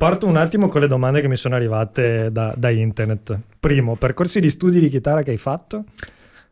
Parto un attimo con le domande che mi sono arrivate da, da internet. Primo, percorsi di studi di chitarra che hai fatto?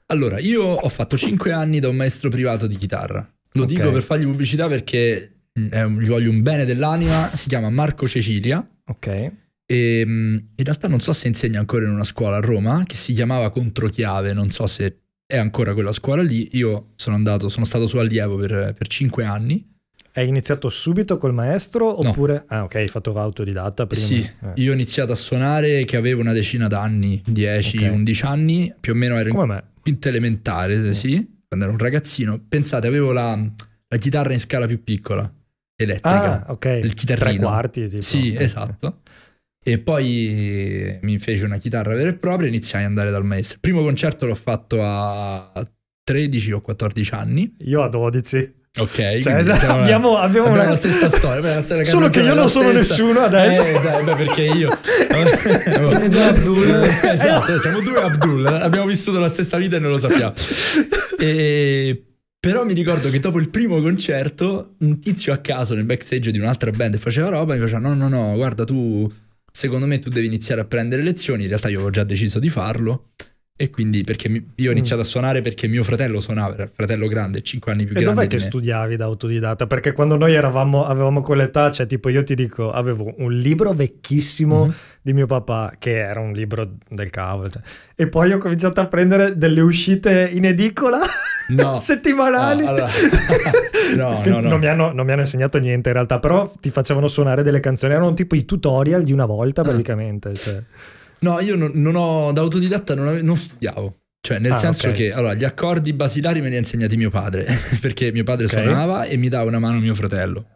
Allora, io ho fatto 5 anni da un maestro privato di chitarra. Lo okay. dico per fargli pubblicità perché eh, gli voglio un bene dell'anima. Si chiama Marco Cecilia. Ok. E, ehm, in realtà non so se insegna ancora in una scuola a Roma che si chiamava Controchiave. Non so se è ancora quella scuola lì. Io sono andato, sono stato suo allievo per, per 5 anni. Hai iniziato subito col maestro oppure... No. Ah ok, hai fatto autodidatta prima. Sì, eh. io ho iniziato a suonare che avevo una decina d'anni, 10, okay. 11 anni, più o meno ero Come in me. quinta elementare, sì, mm. sì, quando ero un ragazzino. Pensate, avevo la, la chitarra in scala più piccola, elettrica. Ah ok, il chitarrino. Tre quarti tipo. Sì, okay. Eh. esatto. E poi mi fece una chitarra vera e propria e iniziai ad andare dal maestro. Il primo concerto l'ho fatto a 13 o 14 anni. Io a 12. Ok, cioè, esatto, abbiamo, abbiamo, abbiamo una... la stessa storia. Beh, storia Solo che io non sono stessa. nessuno adesso. Eh, dai, beh, perché io. Abdul. Eh, esatto, eh. siamo due Abdul. Abbiamo vissuto la stessa vita e non lo sappiamo. E... Però mi ricordo che dopo il primo concerto, un tizio a caso nel backstage di un'altra band faceva roba e mi faceva: No, no, no, guarda, tu secondo me tu devi iniziare a prendere lezioni. In realtà io avevo già deciso di farlo. E quindi perché mi, io ho mm. iniziato a suonare perché mio fratello suonava, era il fratello grande, 5 anni più e grande. E dov'è che me. studiavi da autodidatta? Perché quando noi eravamo, avevamo quell'età, cioè tipo io ti dico, avevo un libro vecchissimo mm-hmm. di mio papà, che era un libro del cavolo, cioè. e poi ho cominciato a prendere delle uscite in edicola no. settimanali. No, allora. no, no, no. Non, mi hanno, non, mi hanno, insegnato niente in realtà, però ti facevano suonare delle canzoni, erano tipo i tutorial di una volta praticamente. Cioè. No, io non, non ho, da autodidatta non, ave, non studiavo. Cioè, nel ah, senso okay. che allora, gli accordi basilari me li ha insegnati mio padre, perché mio padre okay. suonava e mi dava una mano mio fratello.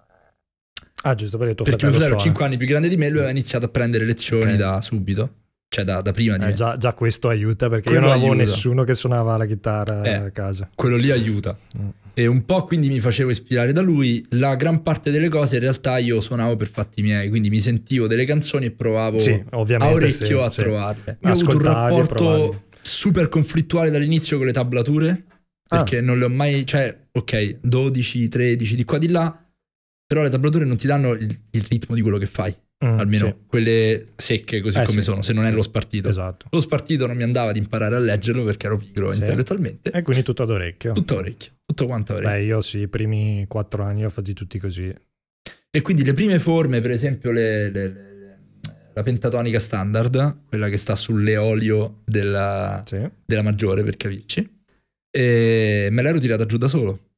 Ah, giusto, perché tuo perché fratello, mio fratello 5 anni più grande di me, lui aveva iniziato a prendere lezioni okay. da subito cioè da, da prima di eh, già, già, questo aiuta perché quello io non avevo aiuta. nessuno che suonava la chitarra eh, a casa. Quello lì aiuta. Mm. E un po' quindi mi facevo ispirare da lui. La gran parte delle cose in realtà io suonavo per fatti miei, quindi mi sentivo delle canzoni e provavo sì, a orecchio sì, a sì. trovarle. Io ho avuto un rapporto super conflittuale dall'inizio con le tablature, ah. perché ah. non le ho mai, cioè, ok, 12, 13, di qua di là, però le tablature non ti danno il, il ritmo di quello che fai. Mm, almeno sì. quelle secche così eh, come sì, sono, se non è lo spartito. Esatto. Lo spartito non mi andava ad imparare a leggerlo perché ero pigro sì. intellettualmente. E quindi tutto ad orecchio. Tutto ad orecchio, tutto quanto ad orecchio. Beh, io sì, i primi quattro anni ho fatti tutti così. E quindi le prime forme, per esempio le, le, le, la pentatonica standard, quella che sta sull'eolio della, della maggiore, per capirci, me l'ero tirata giù da solo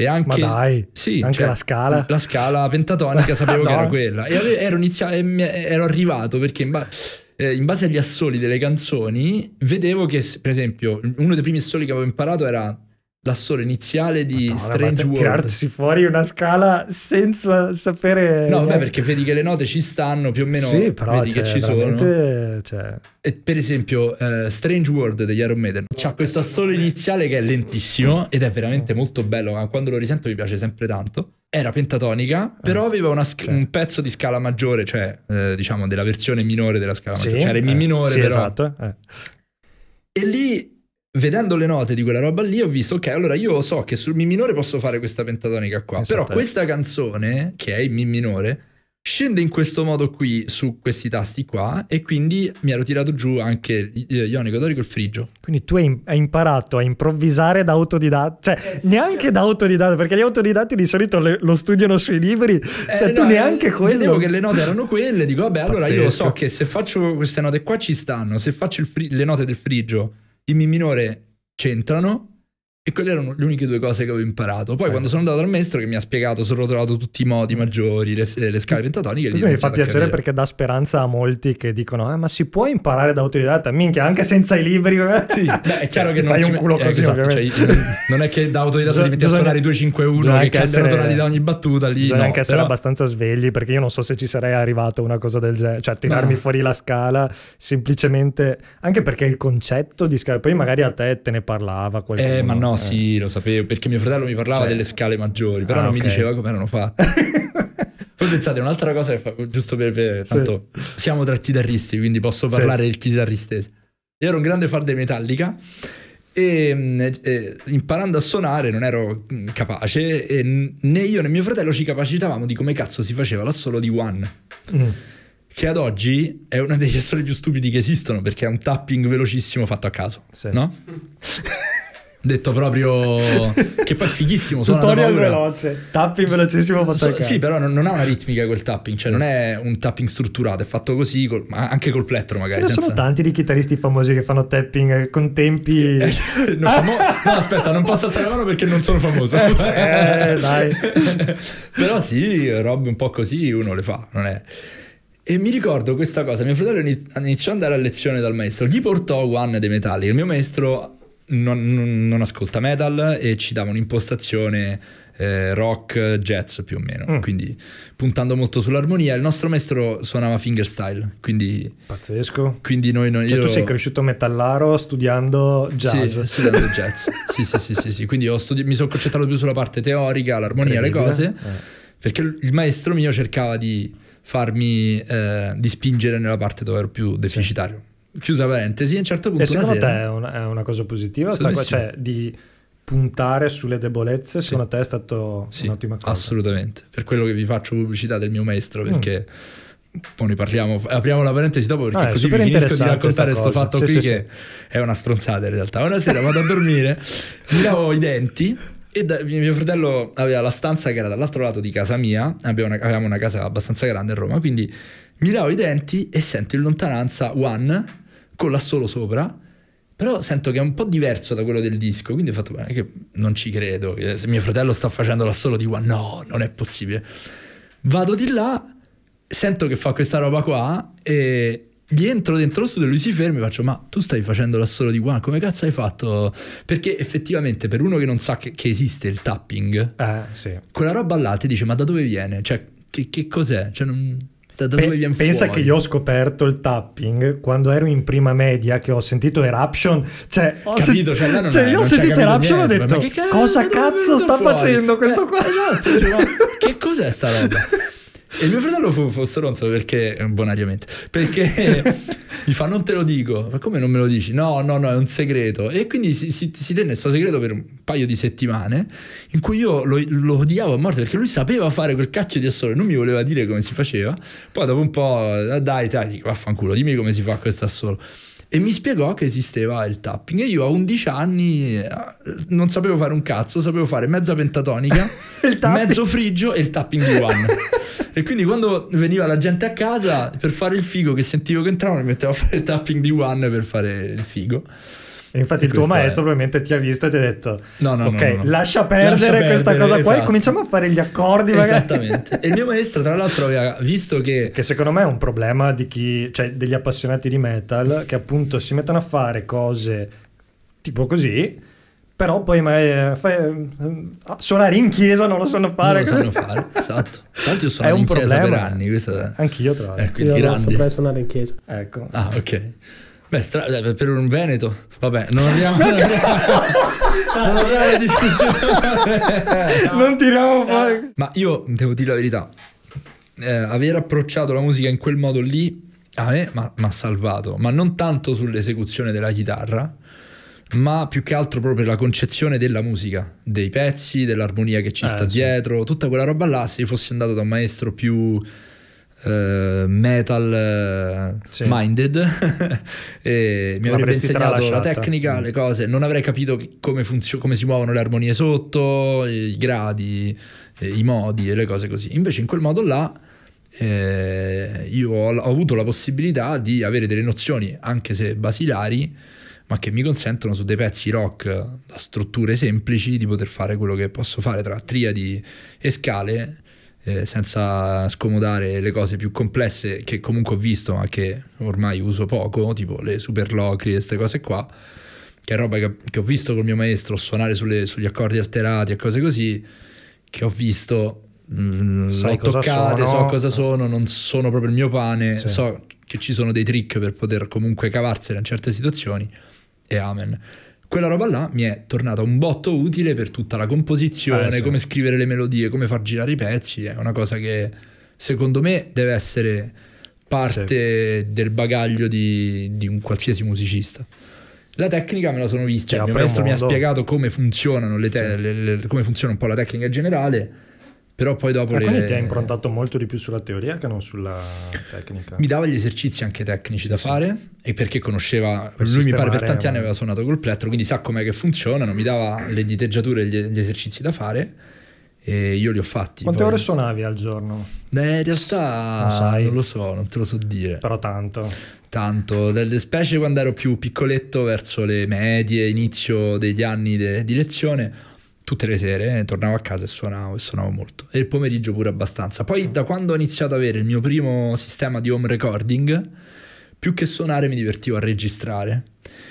e anche, Ma dai, sì, anche cioè, la scala. La scala pentatonica sapevo no. che era quella. E ero, inizia- ero arrivato perché in, ba- eh, in, base agli assoli delle canzoni vedevo che, per esempio, uno dei primi assoli che avevo imparato era l'assolo iniziale di Madonna, Strange World. Tirarsi fuori una scala senza sapere... No, beh, perché vedi che le note ci stanno, più o meno sì, però, vedi cioè, che ci sono. Cioè... E per esempio uh, Strange World degli Iron Maiden c'ha questo assolo iniziale che è lentissimo ed è veramente molto bello, ma quando lo risento mi piace sempre tanto. Era pentatonica, però eh, aveva okay. Cioè. un pezzo di scala maggiore, cioè eh, diciamo della versione minore della scala sì, maggiore, cioè era in eh, mi minore sì, però... Esatto. Eh. E lì vedendo le note di quella roba lì ho visto, ok, allora io so che sul Mi minore posso fare questa pentatonica qua, esatto. però questa canzone, che è il Mi minore, scende in questo modo qui su questi tasti qua e quindi mi ero tirato giù anche eh, ionico dorico il frigio. Quindi tu hai imparato a improvvisare da autodidatta, cioè eh sì, neanche sì. da autodidatta, perché gli autodidatti di solito le, lo studiano sui libri, eh, cioè no, tu eh, neanche eh, quello. Vedevo che le note erano quelle, dico vabbè allora Pazzesco. io so che se faccio queste note qua ci stanno, se faccio fri- le note del frigio i mi minore c'entrano e quelle erano le uniche due cose che avevo imparato. Poi, eh. quando sono andato al maestro, che mi ha spiegato, sono trovato tutti i modi maggiori, le, eh, le scale pentatoniche. mi fa piacere perché dà speranza a molti che dicono: eh, Ma si può imparare da autodidatta? Minchia, anche senza i libri. Sì, beh, è cioè, chiaro cioè, che non un culo eh, così. Esatto, cioè, non è che da autodidatta ti metti a suonare 251 che cambiano tonalità ogni battuta. Lì, bisogna no, anche essere però... abbastanza svegli perché io non so se ci sarei arrivato a una cosa del genere. Cioè, tirarmi no. fuori la scala semplicemente anche perché il concetto di scala. Poi magari a te te ne parlava qualcuno. Eh, ma no, sì, lo sapevo, perché mio fratello mi parlava cioè. delle scale maggiori, però ah, non okay. mi diceva come erano fatte. Poi pensate, un'altra cosa che fa, giusto per... per tanto, sì. siamo tra chitarristi, quindi posso parlare del chitarristese. Io ero un grande fan dei Metallica mm, e, e, imparando a suonare non ero mm, capace e né io né mio fratello ci capacitavamo di come cazzo si faceva l'assolo di One. Mm. Che ad oggi è uno degli assoli più stupidi che esistono perché è un tapping velocissimo fatto a caso, sì. no? Detto proprio che poi è fighissimo. Tutorial veloce, tapping velocissimo fatto so, Sì, però non, non, ha una ritmica quel tapping, cioè non è un tapping strutturato, è fatto così, col, anche col plettro magari. Ci senza... sono tanti di chitarristi famosi che fanno tapping eh, con tempi. Eh, eh no, famo... no, aspetta, non posso alzare la mano perché non sono famoso. eh, eh dai. però sì, robe un po' così uno le fa, non è. E mi ricordo questa cosa, mio fratello iniziò ad andare a lezione dal maestro, gli portò One dei Metalli, il mio maestro non, non, ascolta metal e ci dava un'impostazione eh, rock, jazz più o meno, mm. quindi puntando molto sull'armonia. Il nostro maestro suonava fingerstyle, quindi... Pazzesco. Quindi noi... Non, cioè io... tu sei cresciuto metallaro studiando jazz. Sì, studiando jazz. sì, sì, sì, sì, sì, Quindi studi- mi sono concentrato più sulla parte teorica, l'armonia, le cose, eh. perché il maestro mio cercava di farmi, eh, di spingere nella parte dove ero più deficitario. Sì chiusa parentesi, a un certo punto... E secondo sera... te è una, è una, cosa positiva? Sta, cioè, sì. Cioè, di puntare sulle debolezze, secondo te è stata sì, un'ottima cosa? Assolutamente, per quello che vi faccio pubblicità del mio maestro, perché... Mm. Poi ne parliamo, apriamo la parentesi dopo perché ah, così vi finisco di raccontare questo fatto sì, qui sì, che sì. è una stronzata in realtà. Una sera vado a dormire, mi lavo i denti e da, mio fratello aveva la stanza che era dall'altro lato di casa mia, avevamo una, avevamo una casa abbastanza grande a Roma, quindi mi lavo i denti e sento in lontananza One con l'assolo sopra, però sento che è un po' diverso da quello del disco, quindi ho fatto bene che non ci credo, se mio fratello sta facendo l'assolo di qua, no, non è possibile. Vado di là, sento che fa questa roba qua e gli entro dentro lo studio, lui si ferma e faccio ma tu stai facendo l'assolo di qua, ah, come cazzo hai fatto? Perché effettivamente per uno che non sa che, che esiste il tapping, eh, sì. quella roba là ti dice ma da dove viene? Cioè che, che cos'è? Cioè non da, da Pe- pensa fuori? che io ho scoperto il tapping quando ero in prima media che ho sentito Eruption cioè ho capito, sen- cioè, cioè è, io ho sentito Eruption e ho detto cosa cazzo sta fuori? facendo questo eh, qua esatto, cioè, no? che cos'è sta roba E mio fratello fu, fu stronzo perché, eh, bonariamente, perché mi fa non te lo dico, ma come non me lo dici? No, no, no, è un segreto. E quindi si, si, si tenne questo segreto per un paio di settimane in cui io lo, lo odiavo a morte perché lui sapeva fare quel cacchio di assolo e non mi voleva dire come si faceva. Poi dopo un po', ah, dai, dai, vaffanculo, dimmi come si fa questo assolo e mi spiegò che esisteva il tapping e io a 11 anni eh, non sapevo fare un cazzo, sapevo fare mezza pentatonica, mezzo frigio e il tapping di one. E quindi quando veniva la gente a casa per fare il figo che sentivo che entravano, mi mettevo a fare il tapping di One per fare il figo. E infatti e il tuo maestro è... probabilmente ti ha visto e ti ha detto no, no, ok, no, no, no. Lascia, perdere lascia perdere questa cosa esatto. qua e esatto. cominciamo a fare gli accordi magari. Esattamente. e il mio maestro tra l'altro aveva visto che... Che secondo me è un problema di chi, cioè degli appassionati di metal che appunto si mettono a fare cose tipo così però poi magari eh, fai, eh, suonare in chiesa non lo sanno fare. Non lo sanno fare, esatto. Tanto io sono in chiesa per anni. Questa... Anch'io tra eh, l'altro. Eh, quindi io grandi. non saprei suonare in chiesa. Ecco. Ah, ok. Beh, stra... per un Veneto, vabbè, non abbiamo, non abbiamo, non discussione. No. Non tiriamo fuori. Ma io devo dire la verità, eh, aver approcciato la musica in quel modo lì a me mi ha salvato, ma non tanto sull'esecuzione della chitarra, ma più che altro proprio la concezione della musica, dei pezzi, dell'armonia che ci eh, sta sì. dietro, tutta quella roba là, se io fossi andato da un maestro più eh, metal eh, sì. minded, mi avrebbe insegnato la tecnica, mm. le cose, non avrei capito come, funzio- come si muovono le armonie sotto, i gradi, eh, i modi e le cose così. Invece in quel modo là... Eh, io ho, ho avuto la possibilità di avere delle nozioni anche se basilari ma che mi consentono su dei pezzi rock da strutture semplici di poter fare quello che posso fare tra triadi e scale eh, senza scomodare le cose più complesse che comunque ho visto ma che ormai uso poco, tipo le super locri e queste cose qua, che è roba che, che, ho visto col mio maestro suonare sulle, sugli accordi alterati e cose così, che ho visto, mh, mm, Sai toccate, sono. so cosa sono, non sono proprio il mio pane, cioè. so che ci sono dei trick per poter comunque cavarsene in certe situazioni e amen quella roba là mi è tornata un botto utile per tutta la composizione, ah, come scrivere le melodie, come far girare i pezzi, è una cosa che secondo me deve essere parte sì. del bagaglio di, di, un qualsiasi musicista. La tecnica me la sono vista, cioè, il mio maestro mi ha spiegato come, te- sì. le, le, come funziona un po' la tecnica generale però poi dopo... Ma le... ti ha improntato molto di più sulla teoria che non sulla tecnica. Mi dava gli esercizi anche tecnici da sì. fare e perché conosceva... Per lui mi pare per tanti anni aveva suonato col plettro, quindi sa com'è che funzionano, mi dava le diteggiature e gli, gli esercizi da fare e io li ho fatti. Quante poi. ore suonavi al giorno? Eh, in realtà non, sai. non lo so, non te lo so dire. Però tanto. Tanto, specie quando ero più piccoletto, verso le medie, inizio degli anni de, di lezione tutte le sere eh, tornavo a casa e suonavo, e suonavo molto. E il pomeriggio pure abbastanza. Poi da quando ho iniziato ad avere il mio primo sistema di home recording, più che suonare mi divertivo a registrare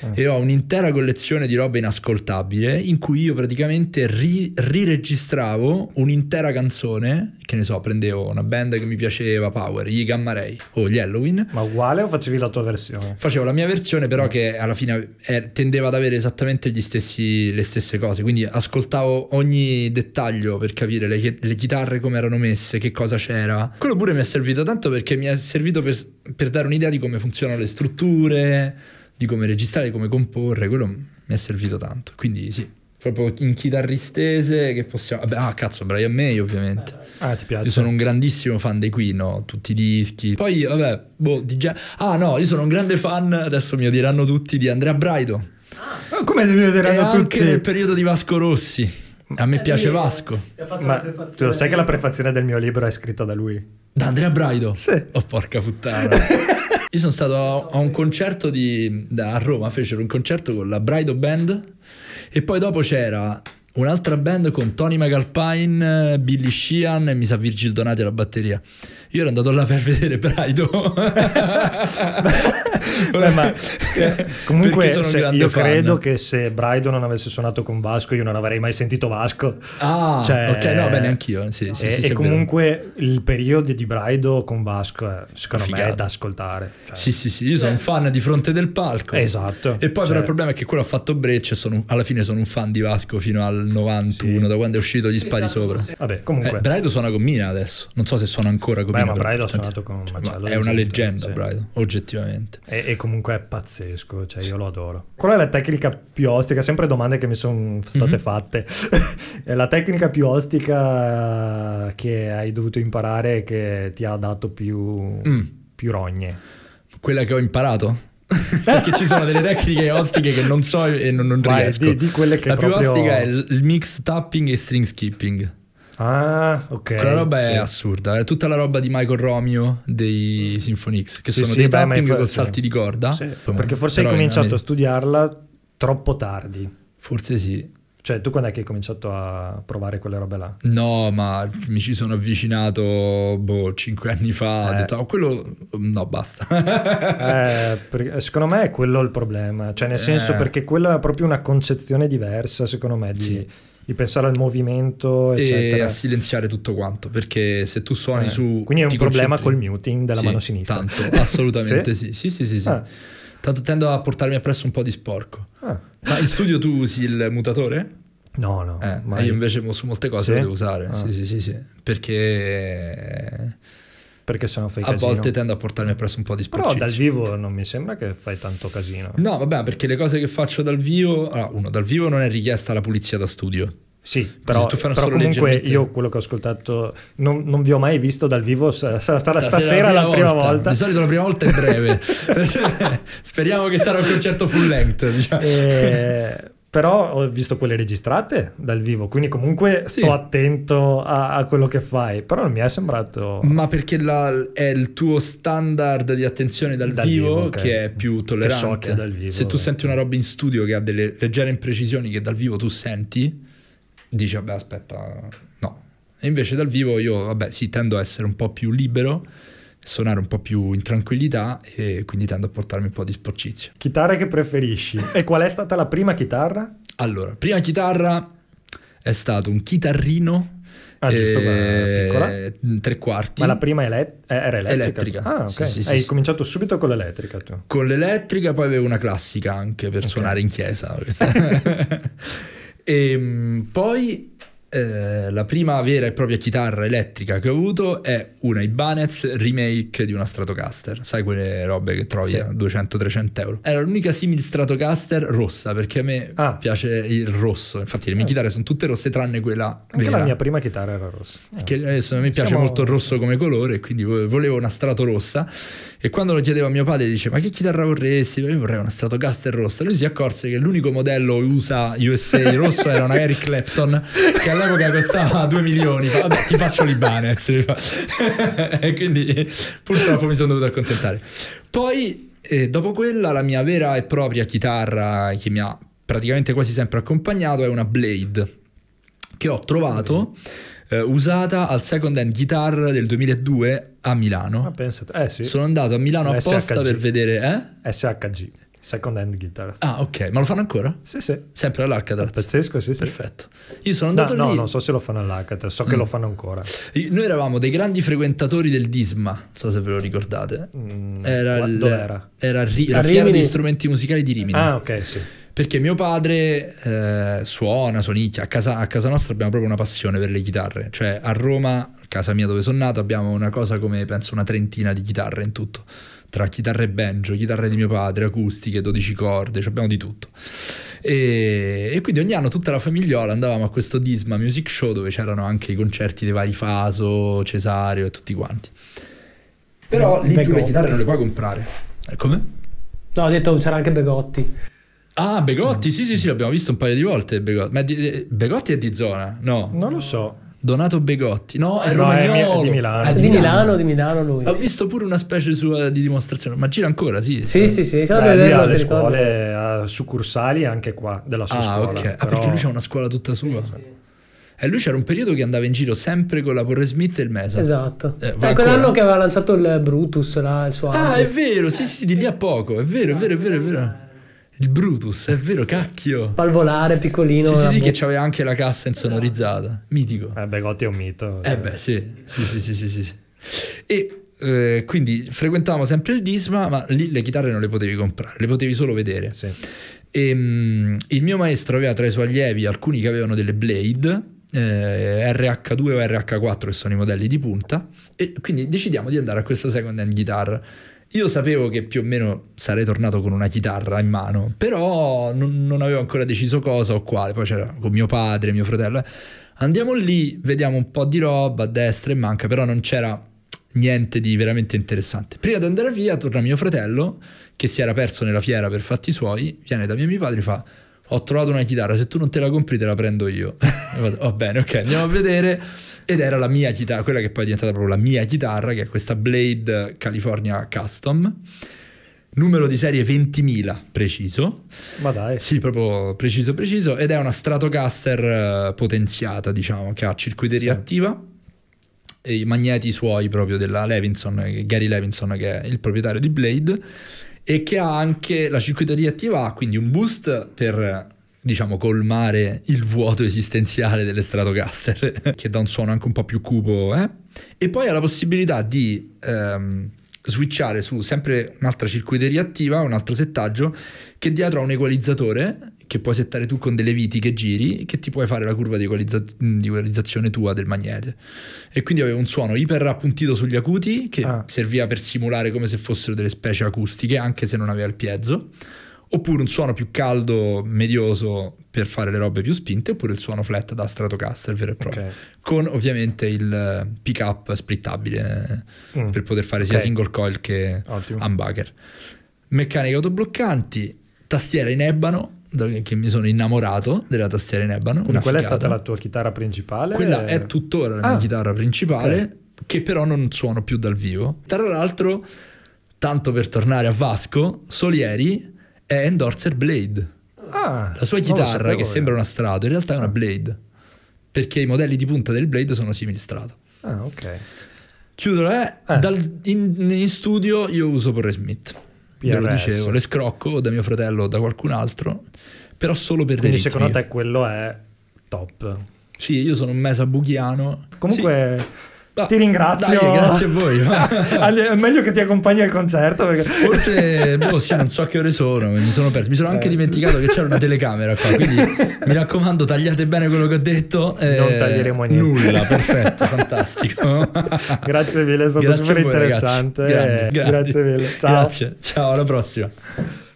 mm. e ho un'intera collezione di roba inascoltabile in cui io praticamente ri- riregistravo un'intera canzone, che ne so, prendevo una band che mi piaceva, Power, gli Gamma Ray o gli Halloween. Ma uguale o facevi la tua versione? Facevo la mia versione però mm. che alla fine è, eh, tendeva ad avere esattamente stessi, le stesse cose, quindi ascoltavo ogni dettaglio per capire le, le chitarre come erano messe, che cosa c'era. Quello pure mi è servito tanto perché mi è servito per, per dare un'idea di come funzionano le strutture di come registrare, come comporre, quello mi è servito tanto. Quindi sì, proprio in chitarristese che possiamo... Vabbè, ah cazzo, Brian May ovviamente. Eh, ah, ti piace? Io sono un grandissimo fan dei Queen, no? tutti i dischi. Poi, vabbè, boh, DJ... Ah no, io sono un grande fan, adesso mi diranno tutti, di Andrea Braido. Ah, come mi odieranno tutti? Anche nel periodo di Vasco Rossi. A me eh, piace Vasco. Ma tu lo sai che la prefazione del mio libro è scritta da lui? Da Andrea Braido? Sì. Oh porca puttana. Io sono stato a, un concerto di, da, a Roma, fecero un concerto con la Brido Band e poi dopo c'era un'altra band con Tony McAlpine, Billy Sheehan e mi sa Virgil Donati alla batteria. Io ero andato là per vedere Braido. Beh, ma, eh, comunque io fan. credo che se Braido non avesse suonato con Vasco io non avrei mai sentito Vasco. Ah, cioè, ok, no, bene, anch'io. Sì, sì, e, sì, e comunque vero. il periodo di Braido con Vasco secondo Figata. me è da ascoltare. Cioè. Sì, sì, sì, io sono un fan di fronte del palco. Esatto. E poi cioè. però il problema è che quello ha fatto breccia, sono, alla fine sono un fan di Vasco fino al 91, da quando è uscito gli spari esatto, sopra. Vabbè, comunque. Eh, Braido suona con Mina adesso, non so se suona ancora con Beh, ma Braido ha suonato con un macello. Ma è una leggenda, sì. Braido, oggettivamente. E, e, comunque è pazzesco, cioè io lo adoro. Qual è la tecnica più ostica? Sempre domande che mi sono state mm-hmm. fatte. è la tecnica più ostica che hai dovuto imparare che ti ha dato più, mm. più rogne? Quella che ho imparato? perché ci sono delle tecniche ostiche che non so e non, non Vai, riesco. Di, di quelle che la più ostica è il mix tapping e string skipping. Ah, ok. Quella roba sì. è assurda. È tutta la roba di Michael Romeo dei Symphony X, che sì, sono sì, dei tapping fa... con salti di corda. perché forse hai cominciato a studiarla troppo tardi. Forse sì. Cioè, tu quando è che hai cominciato a provare quelle robe là? No, ma mi ci sono avvicinato boh, 5 anni fa. Eh. Ho detto, oh, quello no, basta. eh, secondo me è quello il problema. Cioè, nel senso, eh. perché quella è proprio una concezione diversa, secondo me, di. Sì di pensare al movimento eccetera. e a silenziare tutto quanto perché se tu suoni eh. su quindi è un problema concentri. col muting della sì, mano sinistra tanto, assolutamente sì sì sì sì, sì, sì. Ah. tanto tendo a portarmi appresso un po' di sporco ah. ma in studio tu usi il mutatore? no no eh, ma io invece su molte cose sì? lo devo usare ah. sì sì sì sì perché perché sennò fai a casino. A volte tendo a portarmi presso un po' di spazio. Però dal vivo non mi sembra che fai tanto casino. No, vabbè, perché le cose che faccio dal vivo, allora, ah, uno, dal vivo non è richiesta la pulizia da studio. Sì, però, però comunque io quello che ho ascoltato non, non, vi ho mai visto dal vivo, sarà stata stasera, stasera la, prima, la prima volta. volta. Di solito la prima volta è breve. Speriamo che sarà un concerto full length. Diciamo. E... Eh, però ho visto quelle registrate dal vivo, quindi comunque sì. sto attento a, a, quello che fai, però non mi è sembrato... Ma perché la, è il tuo standard di attenzione dal, dal vivo, vivo okay. che è più tollerante. Che vivo, Se tu beh. senti una roba in studio che ha delle leggere imprecisioni che dal vivo tu senti, dici vabbè aspetta, no. E invece dal vivo io, vabbè sì, tendo a essere un po' più libero suonare un po' più in tranquillità e quindi tendo a portarmi un po' di sporcizio. Chitarra che preferisci? e qual è stata la prima chitarra? Allora, prima chitarra è stato un chitarrino Ah, eh, giusto, eh, tre quarti. Ma la prima elet- eh, era elettrica? elettrica. Ah, ok. Sì, sì, Hai sì, cominciato subito con l'elettrica tu? Con l'elettrica, poi avevo una classica anche per okay. suonare in chiesa. e, ehm, poi eh, la prima vera e propria chitarra elettrica che ho avuto è una Ibanez remake di una Stratocaster. Sai quelle robe che trovi sì. a 200-300 euro? Era l'unica simile Stratocaster rossa perché a me ah. piace il rosso. Infatti, le mie eh. chitarre sono tutte rosse tranne quella. Anche vera. la mia prima chitarra era rossa. Eh. Che, adesso, eh, a me piace Siamo... molto il rosso come colore, quindi volevo una strato rossa. E quando lo chiedevo a mio padre, dice: Ma che chitarra vorresti? Io vorrei una Stratocaster rossa. Lui si accorse che l'unico modello USA USA rosso era una Eric Clapton. Che all'epoca costava 2 milioni. Vabbè, ti faccio l'Ibane. e quindi purtroppo mi sono dovuto accontentare. Poi, eh, dopo quella, la mia vera e propria chitarra che mi ha praticamente quasi sempre accompagnato è una Blade che ho trovato mm. eh, usata al second hand guitar del 2002 a Milano. Ah, penso, eh, sì. Sono andato a Milano SHG. apposta per vedere eh? SHG. Second hand guitar. Ah, ok, ma lo fanno ancora? Sì, sì. Sempre all'Alcatraz. Pazzesco, sì, sì. Perfetto. Io sono andato no, lì. No, non so se lo fanno all'Alcatraz, so mm. che lo fanno ancora. Noi eravamo dei grandi frequentatori del Disma, non so se ve lo ricordate. Mm, era il, era? Era ri, la Rimini... fiera degli strumenti musicali di Rimini. Ah, ok, sì. Perché mio padre eh, suona, sonicchia, a casa, a casa nostra abbiamo proprio una passione per le chitarre, cioè a Roma, casa mia dove sono nato, abbiamo una cosa come penso una trentina di chitarre in tutto tra chitarre e banjo, chitarre di mio padre, acustiche, 12 corde, cioè abbiamo di tutto. E, e, quindi ogni anno tutta la famigliola andavamo a questo Disma Music Show dove c'erano anche i concerti dei vari Faso, Cesario e tutti quanti. Però no, lì tu le chitarre non le puoi comprare. Eh, come? No, ho detto c'era anche Begotti. Ah, Begotti, sì, sì, sì, l'abbiamo visto un paio di volte. Begotti. Ma di, Begotti è di zona? No. Non lo so. Donato Begotti, no, è no, romagnolo. È ah, di Milano. È di, di Milano. di Milano lui. Ho visto pure una specie sua di dimostrazione, ma gira ancora, sì. Sì, sì, sì. sì. Beh, ha le scuole, ha succursali anche qua della sua ah, scuola. Okay. Ah, però... Ah, perché lui c'ha una scuola tutta sua. Sì, sì. E lui c'era un periodo che andava in giro sempre con la Porre Smith e il Mesa. Esatto. Eh, è quell'anno che aveva lanciato il Brutus, là, il suo Ah, album. è vero, sì, sì, di lì a poco, è vero, è vero, è vero, è vero. Il Brutus, è vero, cacchio. Palvolare, piccolino. Sì, sì, sì, che c'aveva anche la cassa insonorizzata. Mitico. Eh beh, Gotti è un mito. Eh beh, sì, sì, sì, sì, sì. sì. E eh, quindi frequentavamo sempre il Disma, ma lì le chitarre non le potevi comprare, le potevi solo vedere. Sì. E, um, il mio maestro aveva tra i suoi allievi alcuni che avevano delle Blade, eh, RH2 o RH4 che sono i modelli di punta, e quindi decidiamo di andare a questo second hand guitar io sapevo che più o meno sarei tornato con una chitarra in mano, però non, non avevo ancora deciso cosa o quale. Poi c'era con mio padre, mio fratello. Andiamo lì, vediamo un po' di roba a destra e manca, però non c'era niente di veramente interessante. Prima di andare via torna mio fratello, che si era perso nella fiera per fatti suoi, viene da mio, mio padre e fa ho trovato una chitarra, se tu non te la compri te la prendo io. Va oh, bene, ok, andiamo a vedere. Ed era la mia chitarra, quella che poi è diventata proprio la mia chitarra, che è questa Blade California Custom. Numero di serie 20.000 preciso. Ma dai. Sì, proprio preciso preciso. Ed è una Stratocaster eh, potenziata, diciamo, che ha circuiteria sì. attiva i magneti suoi proprio della Levinson, Gary Levinson che è il proprietario di Blade e che ha anche la circuiteria attiva, quindi un boost per diciamo, colmare il vuoto esistenziale delle Stratocaster, che dà un suono anche un po' più cupo, eh? E poi ha la possibilità di ehm, switchare su sempre un'altra circuiteria attiva, un altro settaggio, che dietro ha un equalizzatore che puoi settare tu con delle viti che giri, che ti puoi fare la curva di, equalizza- di equalizzazione tua del magnete. E quindi aveva un suono iper appuntito sugli acuti, che ah. serviva per simulare come se fossero delle specie acustiche, anche se non aveva il piezo oppure un suono più caldo, medioso per fare le robe più spinte, oppure il suono flat da Stratocaster vero e proprio, okay. con ovviamente il eh, pick up splittabile eh, mm. per poter fare okay. sia single coil che Ottimo. humbucker. Meccaniche autobloccanti, tastiera in ebano, che mi sono innamorato della tastiera in ebano. Una Quella figata. è stata la tua chitarra principale? Quella è tuttora la ah, mia chitarra principale, okay. che però non suono più dal vivo. Tra l'altro, tanto per tornare a Vasco, Solieri è Endorser Blade. Ah, la sua chitarra, che sembra una strato, in realtà è una Blade. Perché i modelli di punta del Blade sono simili strato. Ah, ok. Chiudo la eh, eh. Dal, in, in, studio io uso Porre Smith. PRS. Ve lo dicevo, le scrocco da mio fratello o da qualcun altro, però solo per Quindi le ritmiche. secondo te quello è top? Sì, io sono un mesa buchiano. Comunque, sì. No, ti ringrazio. Dai, grazie a voi. è meglio che ti accompagni al concerto. Perché... Forse, boh, sì, non so che ore sono, mi sono perso. Mi sono anche eh. dimenticato che c'era una telecamera qua, quindi mi raccomando, tagliate bene quello che ho detto. Eh, non taglieremo niente. Nulla, perfetto, fantastico. grazie mille, è stato grazie super voi, interessante. Grande, grande. Grazie mille. Ciao. Grazie, ciao, alla prossima.